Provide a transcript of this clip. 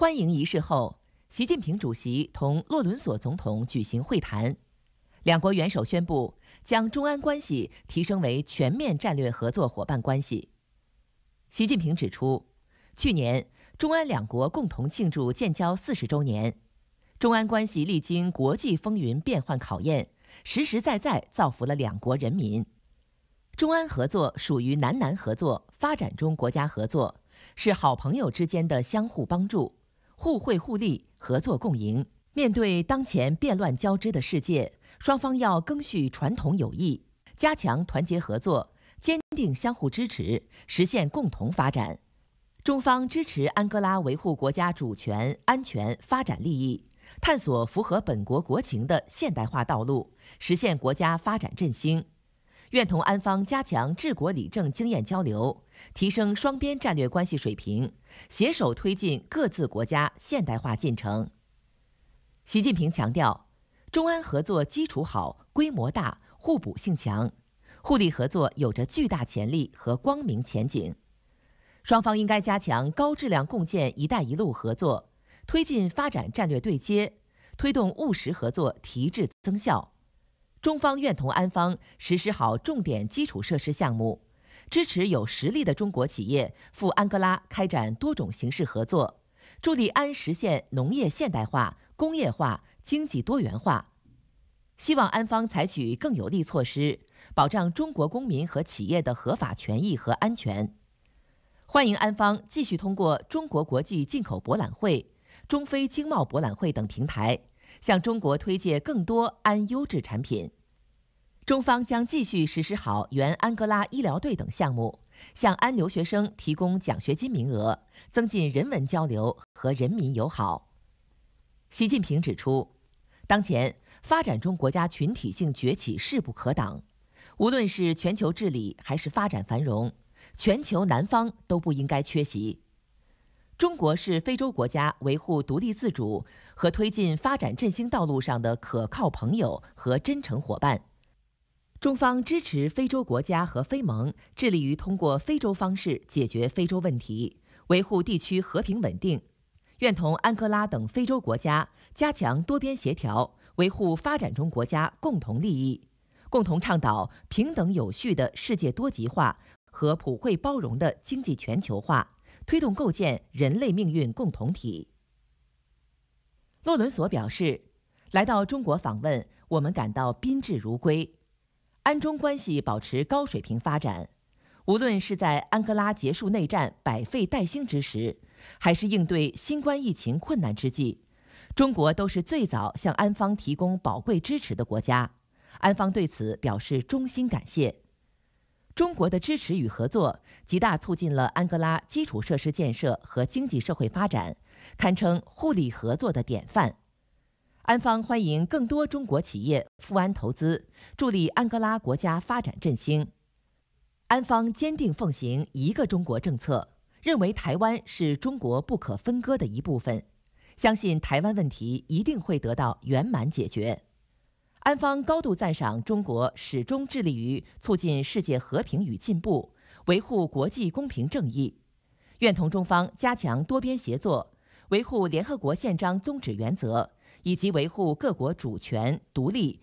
欢迎仪式后，习近平主席同洛伦索总统举行会谈，两国元首宣布将中安关系提升为全面战略合作伙伴关系。习近平指出，去年中安两国共同庆祝建交四十周年，中安关系历经国际风云变幻考验，实实在在造福了两国人民。中安合作属于南南合作、发展中国家合作，是好朋友之间的相互帮助。互惠互利、合作共赢。面对当前变乱交织的世界，双方要更续传统友谊，加强团结合作，坚定相互支持，实现共同发展。中方支持安哥拉维护国家主权、安全、发展利益，探索符合本国国情的现代化道路，实现国家发展振兴。愿同安方加强治国理政经验交流，提升双边战略关系水平，携手推进各自国家现代化进程。习近平强调，中安合作基础好、规模大、互补性强，互利合作有着巨大潜力和光明前景。双方应该加强高质量共建“一带一路”合作，推进发展战略对接，推动务实合作提质增效。中方愿同安方实施好重点基础设施项目，支持有实力的中国企业赴安哥拉开展多种形式合作，助力安实现农业现代化、工业化、经济多元化。希望安方采取更有力措施，保障中国公民和企业的合法权益和安全。欢迎安方继续通过中国国际进口博览会、中非经贸博览会等平台。向中国推介更多安优质产品，中方将继续实施好原安哥拉医疗队等项目，向安留学生提供奖学金名额，增进人文交流和人民友好。习近平指出，当前发展中国家群体性崛起势不可挡，无论是全球治理还是发展繁荣，全球南方都不应该缺席。中国是非洲国家维护独立自主和推进发展振兴道路上的可靠朋友和真诚伙伴。中方支持非洲国家和非盟致力于通过非洲方式解决非洲问题，维护地区和平稳定。愿同安哥拉等非洲国家加强多边协调，维护发展中国家共同利益，共同倡导平等有序的世界多极化和普惠包容的经济全球化。推动构建人类命运共同体。洛伦索表示，来到中国访问，我们感到宾至如归。安中关系保持高水平发展，无论是在安哥拉结束内战、百废待兴之时，还是应对新冠疫情困难之际，中国都是最早向安方提供宝贵支持的国家，安方对此表示衷心感谢。中国的支持与合作极大促进了安哥拉基础设施建设和经济社会发展，堪称互利合作的典范。安方欢迎更多中国企业赴安投资，助力安哥拉国家发展振兴。安方坚定奉行一个中国政策，认为台湾是中国不可分割的一部分，相信台湾问题一定会得到圆满解决。安方高度赞赏中国始终致力于促进世界和平与进步，维护国际公平正义，愿同中方加强多边协作，维护联合国宪章宗旨原则，以及维护各国主权独立。